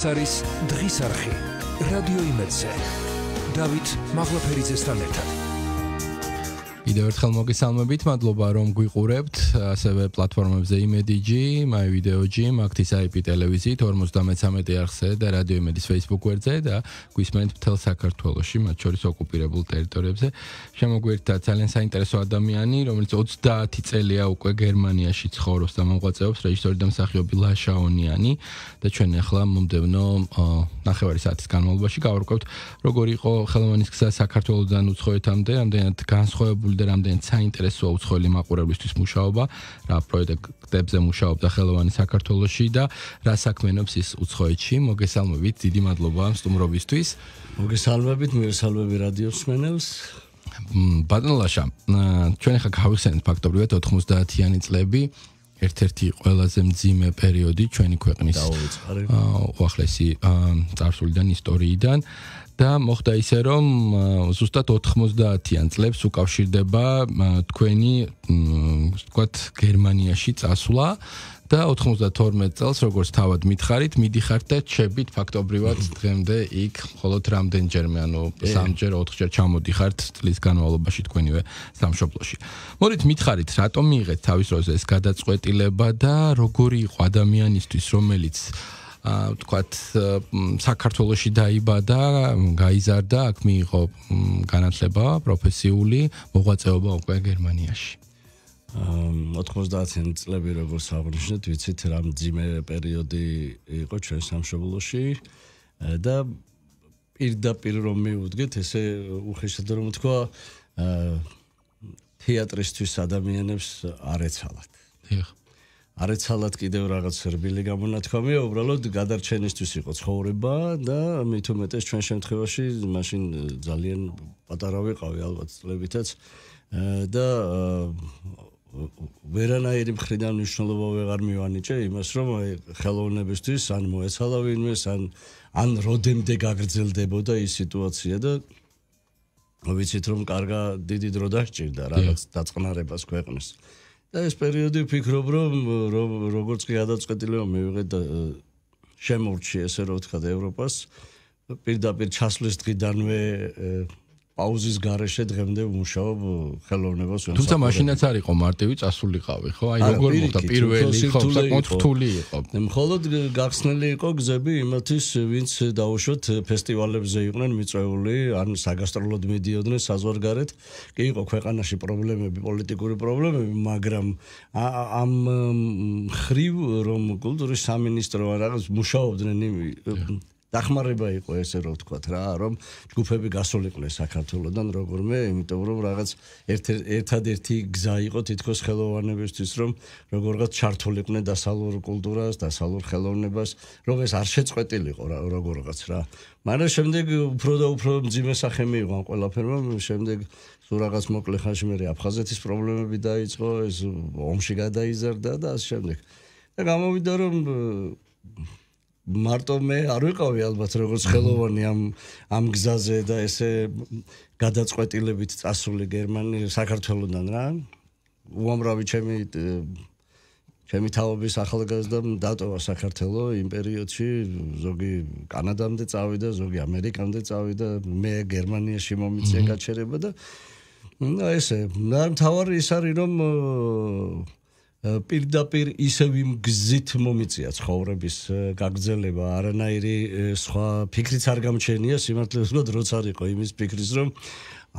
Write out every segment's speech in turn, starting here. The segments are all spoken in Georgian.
ეს არის დღის არხი რადიო იმედზე დავით მაღლაფერიძესთან ერთად კიდევ ერთხელ მოგესალმებით, მადლობა რომ გვიყურებთ ასევე პლატფორმებზე IMDG, MyVideoG, Magtis IP ტელევიზიით 53 არხზე და რადიო IMDG-ის Facebook გვერდზე და გვისმენთ მთელ საქართველოში, მათ შორის ოკუპირებულ ტერიტორიებზე. შემოგვერთდა ძალიან საინტერესო ადამიანი, რომელიც 30 წელია უკვე გერმანიაში ცხოვრობს და მოღვაწეობს, რეჟისორი და მსახიობი ლაშა ონიანი და ჩვენ ახლა მომდევნო ნახევარი საათის განმავლობაში გავარკვევთ, როგორი იყო ხელოვანის გზა საქართველოსთან უცხოეთამდე, რამდენად განსხვავებული გამოცხადებული და რამდენად საინტერესოა უცხოელი მაყურებლისთვის მუშაობა, რა პროექტებზე მუშაობდა ხელოვანი საქართველოსში და რა საქმენობს ის უცხოეთში. მოგესალმებით, დიდი მადლობა სტუმრობისთვის. მოგესალმებით, მიესალმები რადიოსმენელს. ბატონ ლაშა, ჩვენ ახლა გავხსენებთ ფაქტობრივად 90-იანი წლები. ერთ-ერთი ყველაზე მძიმე პერიოდი ჩვენი ქვეყნის უახლესი წარსულიდან ისტორიიდან და მოხდა ისე რომ ზუსტად 90-იან წლებს უკავშირდება თქვენი თქვათ გერმანიაში წასვლა და 92 წელს როგორც თავად მითხარით, მიდიხართ და ჩებით ფაქტობრივად დღემდე იქ მხოლოდ რამდენჯერმე, ანუ 3-ჯერ, 4-ჯერ ჩამოდიხართ წლის განმავლობაში თქვენივე სამშობლოში. მოდით მითხარით, რატომ მიიღეთ თავის როზე ეს გადაწყვეტილება და როგორი იყო ადამიანისთვის, რომელიც აა თქვათ საქართველოსში დაიბადა, გაიზარდა, აქ მიიღო განათლება, პროფესიული მოღვაწეობა უკვე გერმანიაში. 90-იან წლები როგორ აღნიშნეთ, ვიცით რა ძიმე პერიოდი იყო ჩვენ სამშობლოში და პირდაპირ რომ მეუდგეთ, ესე უხეშად რომ თქვა, თეატრისთვის ადამიანებს არეცალათ. დიახ. არეცალათ კიდევ რაღაც რბილი გამონათქვამია, უბრალოდ გადარჩენისთვის იყო ცხოვრება და მით უმეტეს ჩვენ შემთხვევაში მაშინ ძალიან პატარა ვიყავი ალბათ წლებითაც და ვერანაირი მხრიდან მნიშვნელობა ვეღარ მივანიჭე იმას, რომ აი ხელოვნებისთვის ან მოეცალა ვინმე, ან ან როდემდე გაგრძელდებოდა ის სიტუაცია და ვიცით რომ კარგა დიდი დრო დაჭირდა რაღაც დაწყნარებას ქვეყნის. და ეს პერიოდი ვფიქრობ რომ როგორც კი ადაწყვეტილეო მივიღეთ შემორჩი ესე რა ვთქვა ევროპას პირდაპირ ჩასვლის დღიდანვე აუზის გარეშე დღემდე ვმუშაობ ხელოვნებას ვენ. თუმცა მაშინაც არ იყო მარტივი წასულიყავი, ხო? აი როგორ მოხდა პირველი ხო, საკმაოდ რთული იყო. მხოლოდ გახსნელი იყო გზები იმათის, ვინც დაუშვოთ ფესტივალებზე იყვნენ მიწვეული, ან საგასტროლოდ მიდიოდნენ საზღვარგარეთ. კი იყო ქვეყანაში პრობლემები, პოლიტიკური პრობლემები, მაგრამ ამ ხრივ რომ კულტურის სამინისტრო არ აღს მუშაობდნენ იმ დახმარება იყო ესე რომ თქვა რა რომ ჯგუფები გასულიყვნენ საქართველოსდან როგორმე იმიტომ რომ რაღაც ერთ ერთადერთი გზა იყო თითქოს ხელოვანებისთვის რომ როგორღაც ჩართულიყვნენ დასალურ კულტურას დასალურ ხელოვნებას რომ ეს არ შეწყვეტილიყო როგორღაც რა მაგრამ შემდეგ უფრო და უფრო ძიმე სახე მიიღო ამ ყველაფერმა შემდეგ თუ რაღაც მოკლე ხანში მე აფხაზეთის პრობლემები დაიწყო ეს ომში გადაიზარდა და ამ შემდეგ და გამოვიდა რომ მარტო მე არ ვიყავი ალბათ როგორც ხელოვანი ამ ამ გზაზე და ესე გადაწყვეტილებით წასული გერმანი საქართველოსდან რა უამრავი ჩემი ჩემი თავების ახალგაზრდამ დატოვა საქართველო იმ პერიოდში ზოგი კანადამდე წავიდა ზოგი ამერიკამდე წავიდა მე გერმანიაში მომიწია გაჩერება და ну ესე მე თავი ის არის რომ პირდაპირ ისე ვიმგზით მომიწია ცხოვრების გაგზელება, არანაირი სხვა ფიქრიც არ გამჩენია, სიმართლეს გოდ როც არისო იმის ფიქრის რომ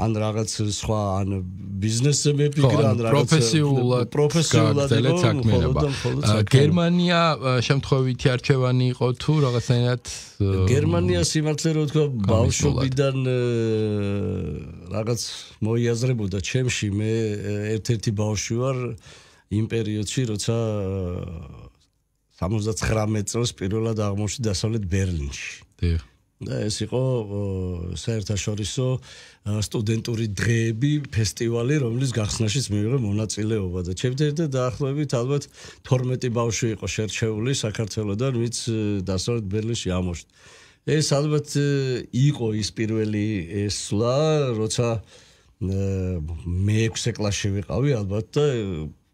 ან რაღაც სხვა ან ბიზნესზე მეფიქრა ან რაღაც პროფესიულად პროფესიულად საქმეა. გერმანია შემთხვევითი არჩევანი იყო თუ რაღაცნაირად გერმანია სიმართლე რომ ვთქვა ბავშვობიდან რაღაც მოიაზრებოდა ჩემში მე ერთ-ერთი ბავშვი ვარ იმ პერიოდში როცა 79 წელს პირველად აღმოჩნდა დასავლეთ ბერლინში. დიახ. და ეს იყო საერთაშორისო სტუდენტური დღეები ფესტივალი, რომლის გახსნაშიც მივიღე მონაწილეობა და ჩემთანერთა დაახლოებით ალბათ 12 ბავშვი იყო შერჩეული საქართველოსთან, ვინც დასავლეთ ბერლინში ამოჩნდა. ეს ალბათ იყო ის პირველი ესლა, როცა მე 6 კლასში ვიყავი ალბათ და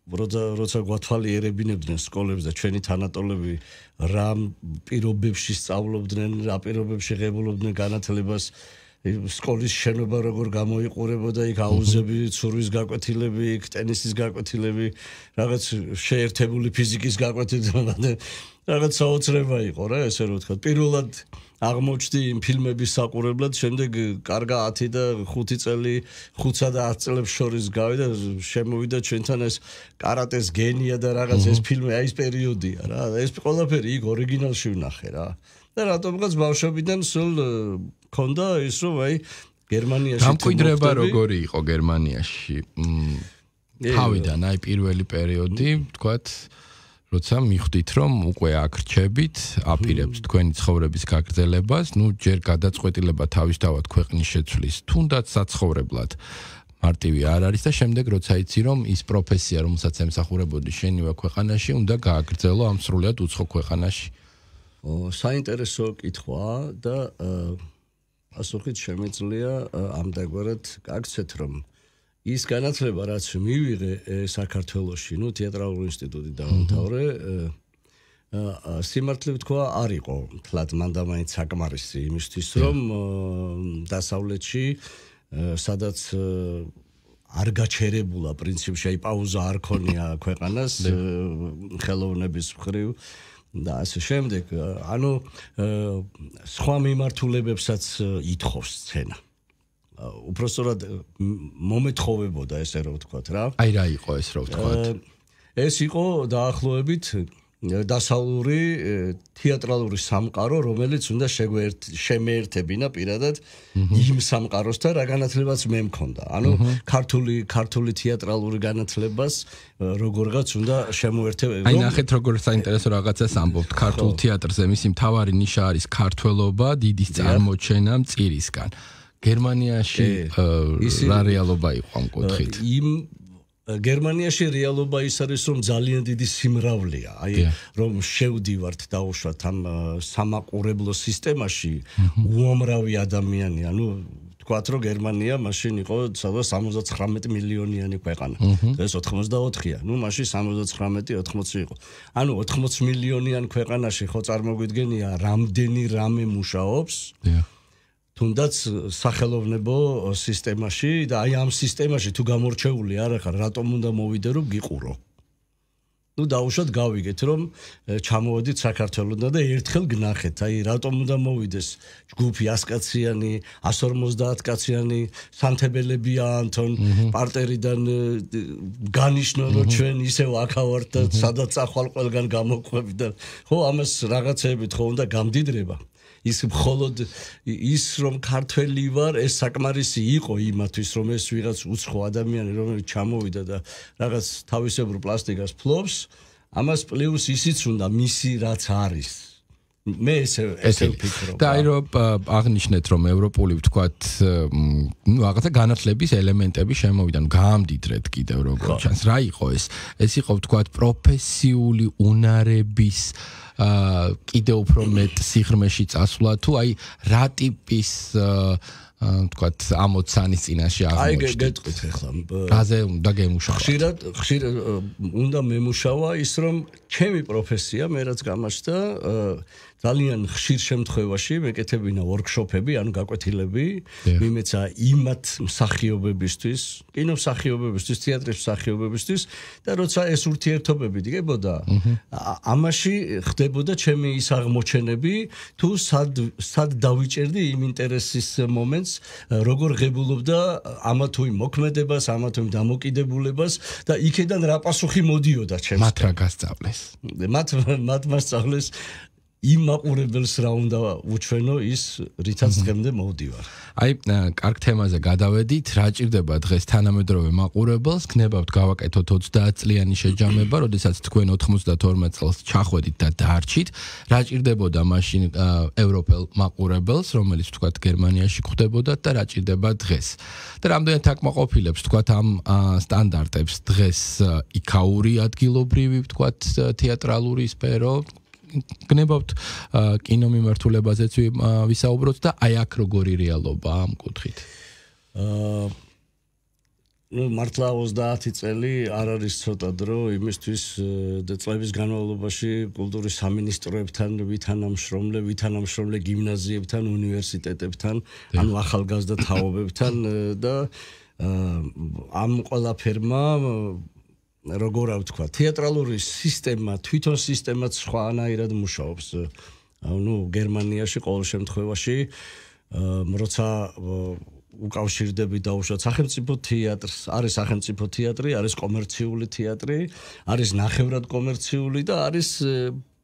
როცა როცა გვათვალიერებინებდნენ სკოლებს და ჩვენი თანატოლები რამ პირობებში სწავლობდნენ, რა პირობებში ღებულობდნენ განათლებას სკოლის შენობა როგორ გამოიყურებოდა იქ აუზები, ცურვის გაკვეთილები, იქ ტენისის გაკვეთილები, რაღაც შეერთებული ფიზიკის გაკვეთილება და რაღაც საოცრება იყო რა ესე რომ ვთქვა. პირველად აღმოჩნდი იმ ფილმების საყურებლად, შემდეგ კარგა 10 და 5 წელი 5-სა და 10 წელს შორის გავიდა, შემოვიდა ჩვენთან ეს კარატეს გენია და რაღაც ეს ფილმი, აი ეს პერიოდია რა. ეს ყველაფერი იქ ორიგინალში ვნახე რა. და რატომღაც ბავშვობიდან სულ მქონდა ის რომ აი გერმანიაში დამკვიდრება როგორი იყო გერმანიაში. მ თავიდან აი პირველი პერიოდი, ვთქვათ როცა მიხვდით რომ უკვე აღრჩებით აპირებთ თქვენი ცხოვრების გაგრძელებას, ну ჯერ გადაწყვეტილება თავისთავად ქვეყნის შეცვლის, თუნდაც საცხოვრებლად მარტივი არ არის და შემდეგ როცა იცი რომ ის პროფესია რომელსაც ემსახურებოდი შენივე ქვეყანაში უნდა გააგრძელო ამ სრულად უცხო ქვეყანაში. ო საინტერესო კითხვა და ასე ხეთ შემეძლია ამდაგვარად გაგცეთ რომ აა ის განაცლება რაც მივიღე საქართველოსში, ნუ თეატრალური ინსტიტუტი დაამთავრე, აა სიმართლე ვთქვა, არ იყო თლად მანდამაინც საკმარისი იმისთვის, რომ დასავლეთში სადაც არ გაჩერებულა პრინციპში, აი პაუზა არ ხონია ქვეყანას ხელოვნების მხრივ და ასე შემდეგ, ანუ სხვა მიმართულებებსაც ითხოვს სცენა. უпросторад მომეთხოვებოდა ესე რომ ვთქვათ რა. აი რა იყო ეს რომ ვთქვათ. ეს იყო დაახლოებით დასალური თეატრალური სამყარო, რომელიც უნდა შემეერთებინა პირადად იმ სამყაროსთან, რა განათლებაც მე მქონდა. ანუ ქართული ქართული თეატრალური განათლებას როგორღაც უნდა შემოერთებინა. აი ნახეთ როგორ საინტერესო რაღაცას ამბობთ. ქართულ თეატრზე მისი მთავარი ნიშა არის ქართველობა, დიდი წარმოჩენა მწირისგან. გერმანიაში რა რეალობა იყო ამ კუთხით? იმ გერმანიაში რეალობა ის არის რომ ძალიან დიდი სიმრავლეა. აი რომ შევდივართ დაუშვათ ამ სამაყურებლო სისტემაში უამრავი ადამიანი, ანუ თქვათ რომ გერმანია მაშინ იყო სადა 79 მილიონიანი ქვეყანა. ეს 84-ია. ნუ მაშინ 79-80 იყო. ანუ 80 მილიონიან ქვეყანაში ხო წარმოგვიდგენია რამდენი რამე მუშაობს? დიახ. თუნდაც სახელოვნებო სისტემაში და აი ამ სისტემაში თუ გამორჩეული არ ახარ რატომ უნდა მოვიდე რომ გიყურო ну даушот გავიგეთ რომ ჩამოვედით საქართველოსთან და ერთხელ გნახეთ აი რატომ უნდა მოვიდეს ჯგუფი 100 კაციანი 150 კაციანი სამთებელებია ანთონ პარტერიდან განიშნო რომ ჩვენ ისევ ახავართ სადაც ახალ ყველგან გამოყვებდა ხო ამას რაღაცეებით ხო უნდა გამდიდრება ის მხოლოდ ის რომ ქართველი ვარ ეს საკმარისი იყო იმათვის რომ ეს ვიღაც უცხო ადამიანი რომელიც ჩამოვიდა და რაღაც თავისებურ პლასტიკას ფლობს ამას პლუს ისიც უნდა მისი რაც არის მე ესე ესე ვფიქრობ და აი რომ აღნიშნეთ რომ ევროპული ვთქვათ ნუ რაღაცა განათლების ელემენტები შემოვიდა ნუ გაამდიდრეთ კიდევ როგორ ჩანს რა იყო ეს ეს იყო ვთქვათ პროფესიული უნარების ა კიდევ უფრო მეტ სიღრმეში წასვლა თუ აი რა ტიპის თქვათ ამოცანის წინაშე აღმოჩნდა აი გეტყვით ახლა გაზე უნდა გემუშავა ხშირად ხშირად უნდა მემუშავა ის რომ ჩემი პროფესია მე რაც გამაჩნდა ძალიან ხშირ შემთხვევაში მეკეთებინა ვორქშოპები, ანუ გაკვეთილები, მიმეცა იმათ მსახიობებისთვის, კინოსახიობებისთვის, თეატრის მსახიობებისთვის და როცა ეს ურთიერთობები დიდებოდა, ამაში ხდებოდა ჩემი ის აღმოჩენები, თუ სად სად დავიჭერდი იმ ინტერესის მომენტს, როგორ ღებულობდა ამა თუ იმ მოქმედებას, ამა თუ იმ დამოკიდებულებას და იქიდან რა პასუხი მოდიოდა ჩემს. მათ რა გასწავლეს? მათ მათ მასწავლეს იმ მაყურებელს რა უნდა უჩვენო ის რითაც დღემდე მოვდივარ. აი, კარგ თემაზე გადავედით, რა ჭირდება დღეს თანამედროვე მაყურებელს, გნებავთ გავაკეთოთ 30 წლიანი შეჯამება, როდესაც თქვენ 92 წელს ჩახვედით და დაარჩით, რა ჭირდებოდა მაშინ ევროპელ მაყურებელს, რომელიც თქვათ გერმანიაში ხვდებოდა და რა ჭირდება დღეს. და რამდენი თაკმაყოფილებს თქვათ ამ სტანდარტებს დღეს იქაური ადგილობრივი თქვათ თეატრალური სფერო გნებავთ კინო მიმართულებაზეც ვისაუბროთ და აი აქ როგორი რეალობა ამ კუთხით. აა მართლა 30 წელი არ არის ცოტა დრო იმისთვის და წლების განმავლობაში კულტურის სამინისტროებთან ვითანამშრომლე, ვითანამშრომლე გიმნაზიებთან, უნივერსიტეტებთან, ანუ ახალგაზრდა თაობებთან და ამ ყველაფერმა როგორ არ ვთქვა, თეატრალური სისტემა, თვითონ სისტემაც სხვანაირად მუშაობს. ანუ გერმანიაში ყოველ შემთხვევაში, როცა უკავშირდები დაუშვათ სახელმწიფო თეატრს, არის სახელმწიფო თეატრი, არის კომერციული თეატრი, არის ნახევრად კომერციული და არის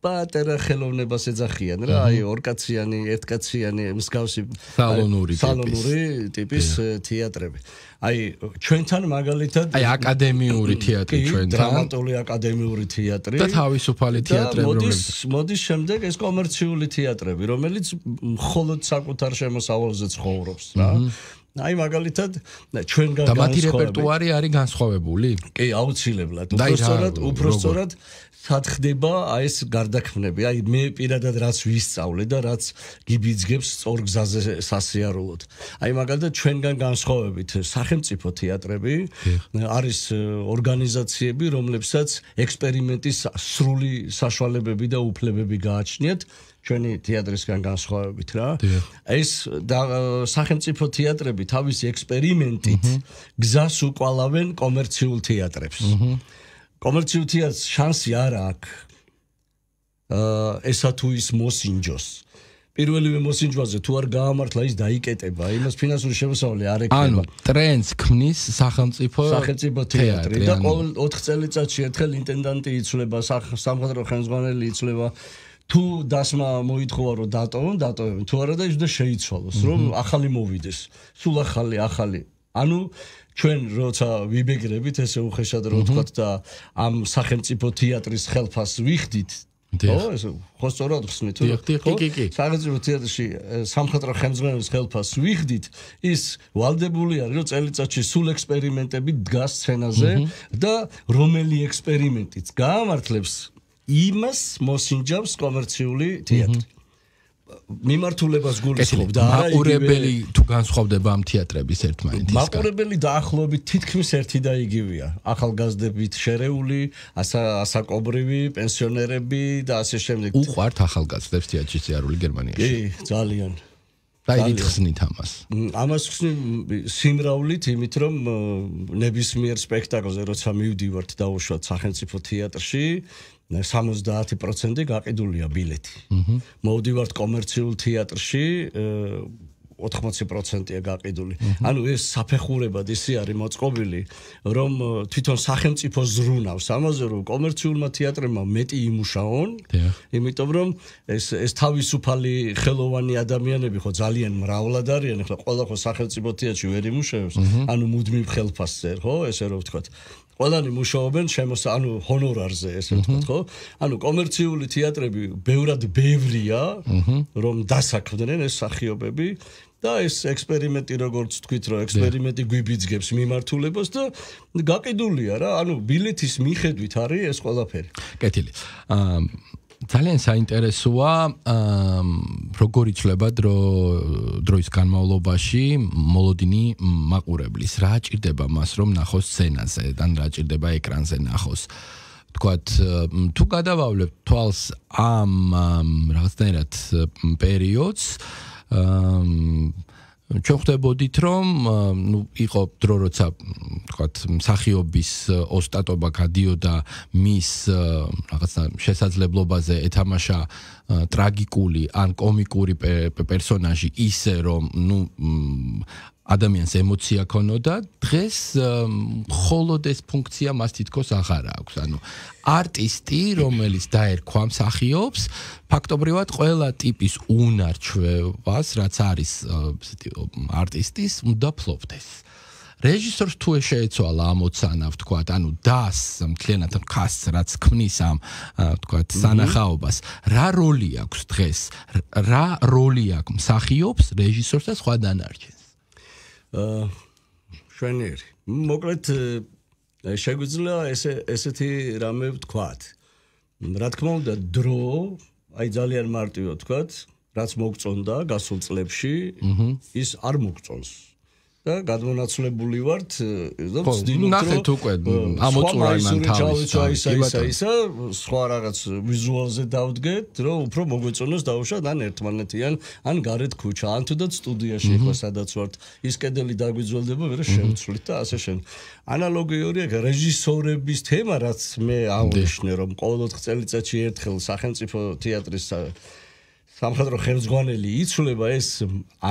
პატარა ხელოვნებას ეძახიან რა აი ორკაციანი ერთკაციანი მსგავსი სალონური სალონური ტიპის თეატრები აი ჩვენთან მაგალითად აი აკადემიური თეატრი ჩვენთან დრამატული აკადემიური თეატრი და თავისუფალი თეატრები მოდის მოდის შემდეგ ეს კომერციული თეატრები რომელიც მხოლოდ საკუთარ შემოსავალზე ცხოვრობს რა აი მაგალითად ჩვენ განსხვავებული და მათი რეპერტუარი არის განსხვავებული? კი, აუცილებლად. უბრალოდ უბრალოდ სათხდება აი ეს გარდაქმნები. აი მე პირადად რაც ვისწავლე და რაც გიბიძგებს წორ გზაზე სასიარულოდ. აი მაგალითად ჩვენგან განსხვავებით სახელმწიფო თეატრები არის ორგანიზაციები, რომლებსაც ექსპერიმენტის სრული საშუალებები და უფლებები გააჩნიათ. ჩვენი თეატრისგან განსხვავებით რა ეს სახელმწიფო თეატრები თავის ექსპერიმენტით გზას უყალავენ კომერციულ თეატრებს აჰა კომერციულ თეატრს შანსი არ აქვს ესა თუ ის მოსინჯოს პირველივე მოსინჯვაზე თუ არ გაამართლა ის დაიკეტება იმას ფინანსური შემოსავალი არ ექნება ანუ ტრენს ქმნის სახელმწიფო სახელმწიფო თეატრი და ყოველ 4 წელიწადში ერთხელ ინტენდანტი იცვლება სამხედრო ხელმძღვანელი იცვლება თუ დასმა მოითხოვა რომ დატოვონ დატოვებენ თუ არა და ის უნდა შეიცვალოს რომ ახალი მოვიდეს სულ ახალი ახალი ანუ ჩვენ როცა ვიბეგრებით ესე უხეშად რო თქვა და ამ სახელმწიფო თეატრის ხელფას ვიხდით ო ეს ხო სწორად ხსნით თუ კი კი კი სახელმწიფო თეატრში სამხატრო ხელმძღვანელის ხელფას ვიხდით ის ვალდებული არის რომ წელიწადში სულ ექსპერიმენტები დგას სცენაზე და რომელი ექსპერიმენტიც გამართლებს იმას მოსინჯავს კომერციული თეატრი მიმართულებას გულისხმობ და აკურებელი თუ განსხვავდება ამ თეატრების ერთმანეთისგან. აკურებელი დაახლოებით თითქმის ერთი და იგივეა. ახალგაზრდებით შერეული, ასაკობრივი, პენსიონერები და ასე შემდეგ. უყვართ ახალგაზრდებს თეატრში ზარული გერმანიაში? კი, ძალიან. და იხსნით ამას. ამას ხსნი სიმრავლით, იმით რომ ნებისმიერ სპექტაკლზე როცა მივდივართ დაუშვათ სახელმწიფო თეატრში, 70%-ი გაყიდულია ბილეთი. მოვდივართ კომერციულ თეატრში, 80%-ია გაყიდული. ანუ ეს საფეხურებად ისე არის მოწყობილი, რომ თვითონ სახელმწიფო ზრუნავს ამაზე, რომ კომერციულმა თეატრებმა მეტი იმუშაონ. იმიტომ რომ ეს ეს თავისუფალი ხელოვანი ადამიანები ხო ძალიან მრავლად არიან, ეხლა ყველა ხო სახელმწიფო თეატრში ვერ იმუშავებს, ანუ მუდმივ ხელფასზე, ხო, ესე რომ ვთქვათ. ყველანი მუშაობენ შემოს ანუ ჰონორარზე ესე ვთქვათ ხო? ანუ კომერციული თეატრები ბევრად ბევრია, რომ დასაქმდნენ ეს სახიობები და ეს ექსპერიმენტი როგორც თქვით რომ ექსპერიმენტი გვიბიძგებს მიმართულებას და გაკიდულია რა ანუ ბილეთის მიხედვით არის ეს ყველაფერი კეთილი აა ძალიან საინტერესოა როგორ იწლება დრო დროის განმავლობაში მოლოდინი მაყურებლის რა ჭირდება მას რომ ნახოს სცენაზე და რა ჭირდება ეკრანზე ნახოს თქვათ თუ გადავავლებ თვალს ამ რაღაცნაირად პერიოდს ამ ჩვენ ხვდებოდით რომ ну იყო დრო როცა ვთქვათ მსახიობის ოსტატობა გადიოდა მის რაღაცა შესაძლებლობაზე ეთამაშა ტრაგიკული ან კომიკური პერსონაჟი ისე რომ ну ადამიანს ემოცია ქონო და დღეს მხოლოდ ეს ფუნქცია მას თითქოს აღარა აქვს. ანუ არტისტი, რომელიც დაერქვა მსახიობს, ფაქტობრივად ყველა ტიპის უნარჩვევას, რაც არის არტისტის, უნდა ფლობდეს. რეჟისორს თუ შეეცვალა ამოცანა, ვთქვა, ანუ დას მთლიანად კასს, რაც ქმნის ამ ვთქვა, სანახაობას, რა როლი აქვს დღეს? რა როლი აქვს მსახიობს, რეჟისორს და სხვა დანარჩენს? შვენიერი. მოკლედ შეგვიძლია ესე ესეთი რამე ვთქვათ. რა თქმა უნდა, დრო აი ძალიან მარტივად ვთქვათ, რაც მოგწონდა გასულ წლებში, ის არ მოგწონს. და გადმონაცლებული ვართ და ვცდილობთ რომ ნახეთ უკვე ამოწურა იმან თავის ისა ისა სხვა რაღაც ვიზუალზე დავდგეთ რომ უფრო მოგვეწონოს დაუშვათ ან ერთმანეთიან ან გარეთ ქუჩა ან თუნდაც სტუდიაში ხო სადაც ვართ ის კედელი დაგვიძველდება ვერა შევცვლით და ასე შემდეგ ანალოგიურია რეჟისორების თემა რაც მე აღვნიშნე რომ ყოველ 4 წელიწადში ერთხელ სახელმწიფო თეატრის სამხედრო ხელმძღვანელი იცლება ეს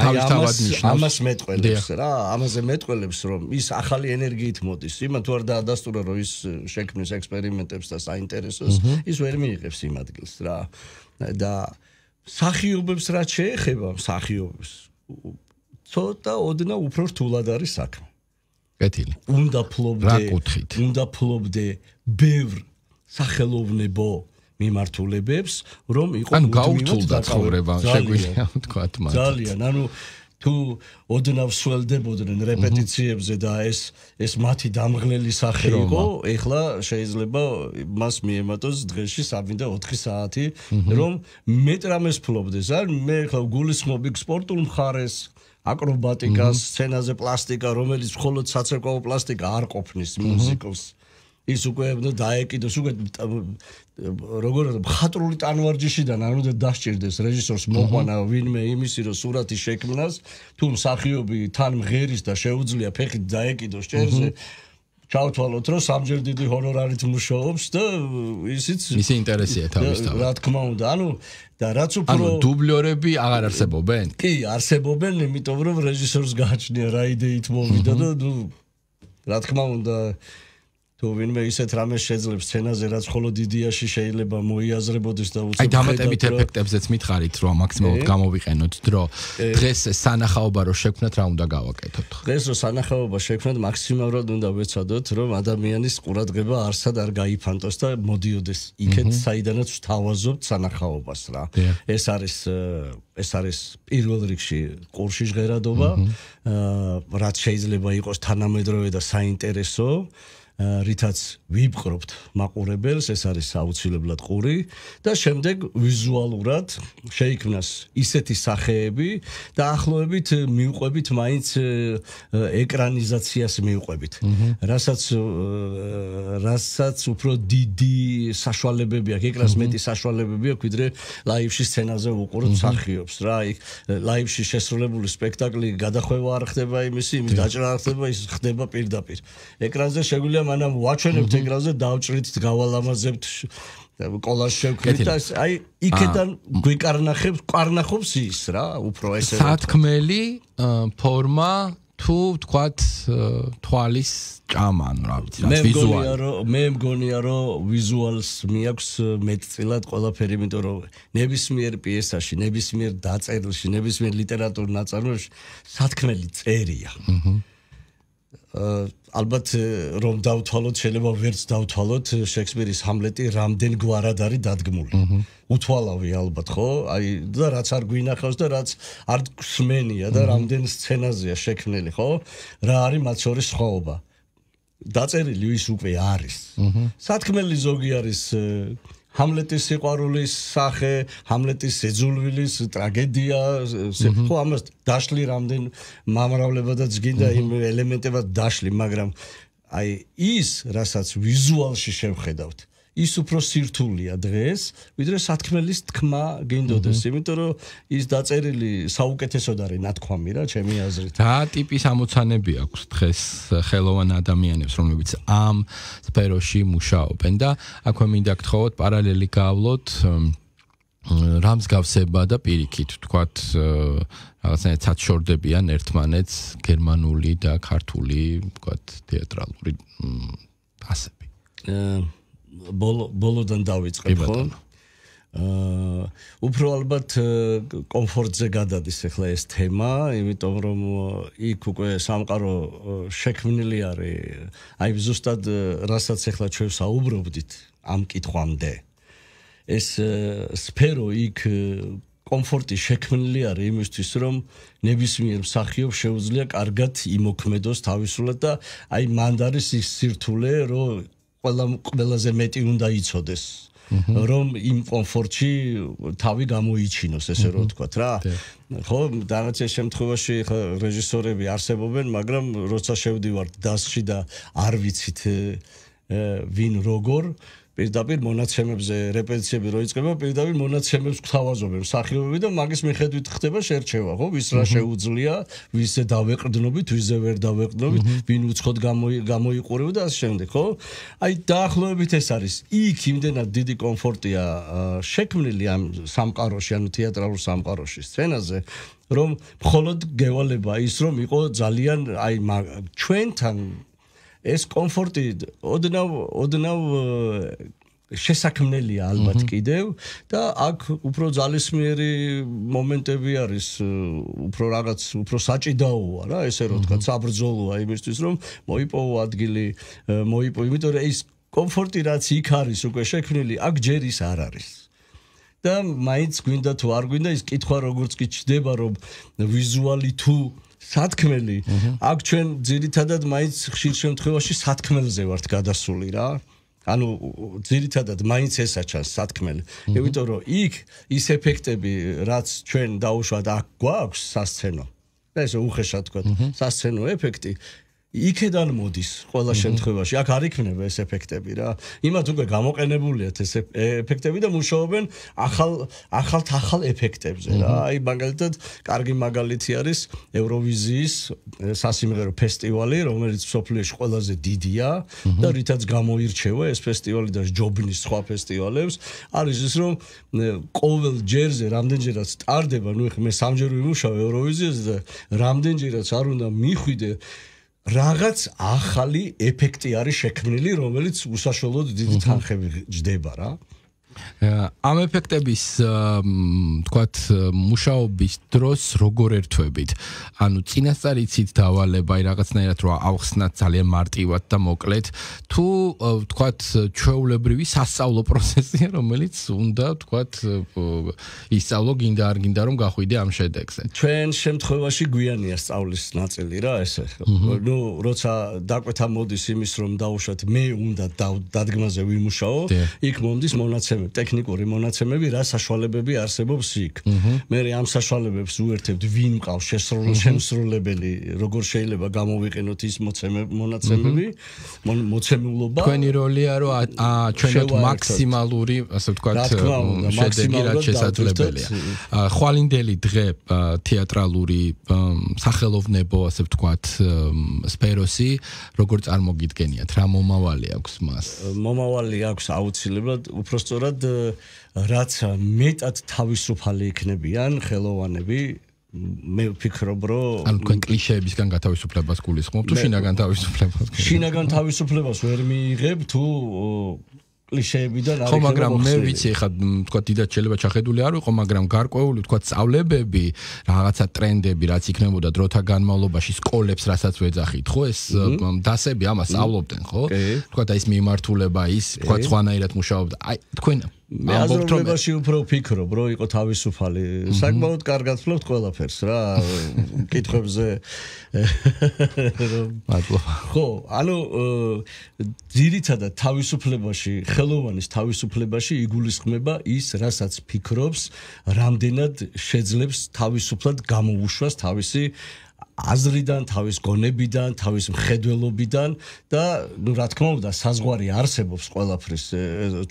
აი ამას ამას მეტყველებს რა ამაზე მეტყველებს რომ ის ახალი ენერგიით მოდის იმან თუ არ დაადასტურა რომ ის შექმნის ექსპერიმენტებს და საინტერესოს ის ვერ მიიღებს იმ ადგილს რა და სახიობებს რაც შეეხება სახიობებს ცოტა ოდნა უფრო რთულად არის საქმე კეთილი უნდა ფლობდე უნდა ფლობდე ბევრ სახელოვნებო მიმართულებებს, რომ იყო ანუ გაუთულდა ცხოვრება, შეგვიძლია ვთქვათ მათ. ძალიან, ანუ თუ ოდნავ სველდებოდნენ რეპეტიციებზე და ეს ეს მათი დამღლელი სახე იყო, ეხლა შეიძლება მას მიემატოს დღეში 3 და 4 საათი, რომ მეტრამეს ფლობდეს. არ მე ეხლა გულისხმობ იქ სპორტულ მხარეს აკრობატიკას, სცენაზე პლასტიკა, რომელიც მხოლოდ საცეკვაო პლასტიკა არ ყოფნის მუსიკოს. აჰა. ის უკვე დაეკიდოს უკვე როგორ მხატრული ტანვარჯიშიდან ანუ დასჭირდეს რეჟისორს მოყვანა ვინმე იმისი რომ სურათი შექმნას თუ მსახიობი თან მღერის და შეუძლია ფეხით დაეკიდოს ჭერზე ჩავთვალოთ რომ სამჯერ დიდი ჰონორარით მუშაობს და ისიც ისი ინტერესია თავისთავად რა თქმა უნდა ანუ და რაც უფრო ანუ დუბლიორები აღარ არსებობენ კი არსებობენ იმიტომ რომ რეჟისორს გააჩნია რა იდეით მოვიდა და ნუ რა თქმა უნდა თუ ვინმე ისეთ რამეს შეძლებს სცენაზე რაც ხოლო დიდიაში შეიძლება მოიაზრებოდეს და უცებ აი დამატებით ეფექტებზეც მითხარით რომ მაქსიმალურად გამოვიყენოთ დრო დღეს სანახაობა რო შექმნათ რა უნდა გავაკეთოთ დღეს რო სანახაობა შექმნათ მაქსიმალურად უნდა ვეცადოთ რომ ადამიანის ყურადღება არსად არ გაიფანტოს და მოდიოდეს იქეთ საიდანაც თავაზობთ სანახაობას რა ეს არის ეს არის პირველ რიგში ყურში ჟღერადობა რაც შეიძლება იყოს თანამედროვე და საინტერესო რითაც ვიპყრობთ მაყურებელს, ეს არის საოცრებლად ყური და შემდეგ ვიზუალურად შეიქმნას ისეთი სახეები და ახლოვებით მიუყვებით მაინც ეკრანიზაციას მიუყვებით. რასაც რასაც უფრო დიდი საშუალებები აქვს, ეკრანს მეტი საშუალებები აქვს, ვიდრე ლაივში სცენაზე უყუროთ სახეობს, რა, იქ ლაივში შესრულებული სპექტაკლი გადახვევა არ ხდება იმისი, იმის დაჭრა არ ხდება, ის ხდება პირდაპირ. ეკრანზე შეგვიძლია მანამ ვაჩვენებთ ეგრაზე დავჭრით გავალამაზებთ კოლას შევქმნით ეს აი იქიდან გვიკარნახებს კარნახობს ის რა უფრო ესე სათქმელი ფორმა თუ თქვათ თვალის ჭამა ანუ რა ვიცი რა ვიზუალი მე მგონია რომ ვიზუალს მეაქვს მეტწილად ყველაფერი იმიტომ რომ ნებისმიერ პიესაში ნებისმიერ დაწერილში ნებისმიერ ლიტერატურ ნაწარმოებში სათქმელი წერია აჰა ალბათ э, რომ დავთვალოთ შეიძლება ვერც დავთვალოთ э, შექსპირის ჰამლეტი რამდენ გვარად არის დადგმული უთვალავი ალბათ ხო აი და რაც არ გვინახავს და რაც არ გსმენია და რამდენ სცენაზეა შექმნილი ხო რა არის მათ შორის სხვაობა დაწერილი ის უკვე არის სათქმელი ზოგი არის э, ჰამლეტის სიყვარულის სახე, ჰამლეტის ზეძულვილის ტრაგედია, ხო ამას დაშლი რამდენ მამრავლება და ძგინდა იმ ელემენტებად დაშლი, მაგრამ აი ის, რასაც ვიზუალში შევხედავთ, ის უფრო სირთულია დღეს, ვიდრე სათქმელის თქმა გინდოდეს, იმიტომ რომ ის დაწერილი საუკეთესოდ არის ნათქვამი რა, ჩემი აზრით. და ტიპის ამოცანები აქვს დღეს ხელოვან ადამიანებს, რომლებიც ამ სფეროში მუშაობენ და აქვე მინდა გთხოვოთ პარალელი გავავლოთ რამსგავსება და პირიქით, თქვათ რაღაცნაირად საჩორდებიან ერთმანეთს გერმანული და ქართული, თქვათ თეატრალური ასები. აა ბოლოდან დავიწყებ ხო? აა უფრო ალბათ э, კომფორტზე გადადის ახლა ეს თემა, იმიტომ რომ იქ უკვე სამყარო შექმნილი არის. აი ზუსტად რასაც ახლა ჩვენ საუბრობდით ამ კითხვამდე. ეს სფერო იქ კომფორტი შექმნილი არის იმისთვის, რომ ნებისმიერ მსახიობ შეუძლია კარგად იმოქმედოს თავისულად და აი მანდარის ის სირთულე, რომ ყველა ყველაზე მეტი უნდა იყოს რომ იმ კომფორტში თავი გამოიჩინოს ესე რომ თქვა რა ხო დაღაცე შემთხვევაში ხო რეჟისორები არსებობენ მაგრამ როცა შევდივართ დასში და არ ვიცით ვინ როგორ პირდაპირ მონაცემებზე რეპეტიციები როიწება, პირდაპირ მონაცემებს გვთავაზობენ სახელები და მაგის მიხედვით ხდება შერჩევა, ხო, ვის რა შეუძლია, ვისე დავეყრდნობით, ვისე ვერ დავეყრდნობით, ვინ უცხოდ გამოიყურება და ასე შემდეგ, ხო? აი დაახლოებით ეს არის. იქ იმდენად დიდი კომფორტია შექმნილი ამ სამყაროში, ანუ თეატრალურ სამყაროში, სცენაზე. რომ მხოლოდ გევალება ის რომ იყო ძალიან აი ჩვენთან ეს კომფორტი ოდნავ ოდნავ შესაძლებელია ალბათ კიდევ და აქ უფრო ძალისმიერი მომენტები არის უფრო რაღაც უფრო საჭიდაოა რა ესე რომ თქვა საბრძოლოა იმისთვის რომ მოიპოვო ადგილი მოიპოვო იმიტომ რომ ეს კომფორტი რაც იქ არის უკვე შექმნილი აქ ჯერ ის არ არის და მაინც გვინდა თუ არ გვინდა ის კითხვა როგორც კი ჩდება რომ ვიზუალი თუ სათქმელი აქ ჩვენ ძირითადად მაინც ხშირ შემთხვევაში სათქმელზე ვართ გადასული რა ანუ ძირითადად მაინც ესა ჩანს სათქმელი იმიტომ რომ იქ ის ეფექტები რაც ჩვენ დაუშვათ აქ გვაქვს სასცენო ეს უხეშად თქვა სასცენო ეფექტი იქედან მოდის ყველა შემთხვევაში. აქ არ იქნება ეს ეფექტები რა. იმათ უკვე გამოყენებულია ეს ეფექტები და მუშაობენ ახალ ახალ ახალ ეფექტებზე რა. აი მაგალითად, კარგი მაგალითი არის ევროვიზიის სასიმღერო ფესტივალი, რომელიც სოფლიოში ყველაზე დიდია და რითაც გამოირჩევა ეს ფესტივალი და ჯობნის სხვა ფესტივალებს, არის ის რომ ყოველ ჯერზე რამდენჯერაც ტარდება, ნუ ხე მე სამჯერ ვიმუშავე ევროვიზიაზე და რამდენჯერაც არ უნდა მიხვიდე რაღაც ახალი ეფექტი არის შექმნილი, რომელიც უსაშველოდ დიდი თანხები ჯდება რა. ამ ეფექტების თქვათ მუშაობის დროს როგორ ერთვებით? ანუ წინასწარიცით დავალება ი რაღაცნაირად რომ ავხსნათ ძალიან მარტივად და მოკლედ თუ თქვათ ჩვეულებრივი სასწავლო პროცესია რომელიც უნდა თქვათ ისწავლო გინდა არ გინდა რომ გახვიდე ამ შედეგზე. ჩვენ შემთხვევაში გვიანია სწავლის ნაწილი რა ესე. ნუ როცა დაკვეთა მოდის იმის რომ დაუშვათ მე უნდა დადგმაზე ვიმუშაო, იქ მომდის მონაცემ ტექნიკური მონაცემები რა საშუალებები არსებობს იქ მე ამ საშუალებებს უერთებთ ვინ მყავს შესრულებელი როგორ შეიძლება გამოვიყენოთ ის მონაცემები მოცემულობა თქვენი როლია რომ ჩვენოთ მაქსიმალური ასე ვთქვათ შედეგი რაც შესაძლებელია ხვალინდელი დღე თეატრალური სახელოვნებო ასე ვთქვათ სფეროსი როგორ წარმოგიდგენიათ რა მომავალი აქვს მას მომავალი აქვს აუცილებლად უბრალოდ მეტად რაც მეტად თავისუფალი იქნებიან ხელოვანები მე ვფიქრობ რომ ან თქვენ კლიშეებისგან გათავისუფლებას გულისხმობთ თუ შინაგან თავისუფლებას შინაგან თავისუფლებას ვერ მიიღებ თუ კლიშეებიდან არის ხო მაგრამ მე ვიცი ხა თქვა დიდად შეიძლება ჩახედული არ ვიყო მაგრამ გარკვეული თქვა სწავლებები რაღაცა ტრენდები რაც იქნებოდა დროთა განმავლობაში სკოლებს რასაც ვეძახით ხო ეს დასები ამას სწავლობდნენ ხო თქვა და ის მიმართულება ის თქვა სხვანაირად მუშაობდა აი თქვენ მე აზროვნებაში უფრო ვფიქრობ, რომ იყო თავისუფალი. საკმაოდ კარგად ფლობთ ყველაფერს რა, კითხებზე. ხო, ანუ ძირითადად თავისუფლებაში, ხელოვანის თავისუფლებაში იგულისხმება ის, რასაც ფიქრობს, რამდენად შეძლებს თავისუფლად გამოუშვას თავისი აზრიდან, თავის გონებიდან, თავის მხედველობიდან და ნუ რა თქმა უნდა, საზღვარი არსებობს ყველაფრის.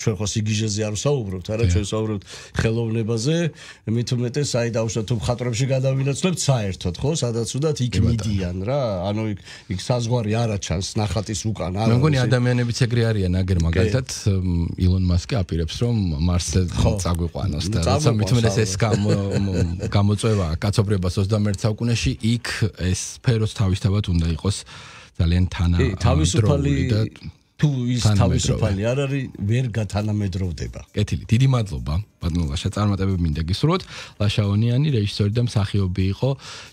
ჩვენ ხო სიგიჟეზე არ ვსაუბრობთ, არა, ჩვენ ვსაუბრობთ ხელოვნებაზე. მით უმეტეს, აი დავუშვათ თუ ხატრებში გადავინაცვლებთ საერთოდ, ხო? სადაც უდათ იქ მიდიან რა. ანუ იქ იქ საზღვარი არა ჩანს ნახატის უკან, არა. მეგონი ადამიანებიც ეგრე არიან, აგერ მაგალითად ილონ მასკი აპირებს, რომ მარსზე წაგვიყვანოს და რაცა მით უმეტეს ეს გამოწევა კაცობრიობა 21 საუკუნეში იქ ეს სფეროც თავისთავად უნდა იყოს ძალიან თანა კი თავისუფალი და თუ ის თავისუფალი არ არის ვერ გათანამედროვდება კეთილი დიდი მადლობა ბატონო ლაშა წარმატებები მინდა გისურვოთ ლაშაონიანი რეჟისორი და მსახიობი იყო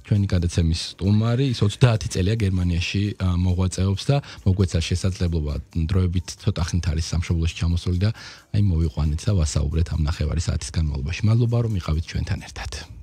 ჩვენი გადაცემის სტუმარი ის 30 წელია გერმანიაში მოღვაწეობს და მოგვეცა შესაძლებლობა დროებით ცოტა ხნით არის სამშობლოში ჩამოსული და აი მოვიყვანეთ და ვასაუბრეთ ამ ნახევარი საათის განმავლობაში მადლობა რომ იყავით ჩვენთან ერთად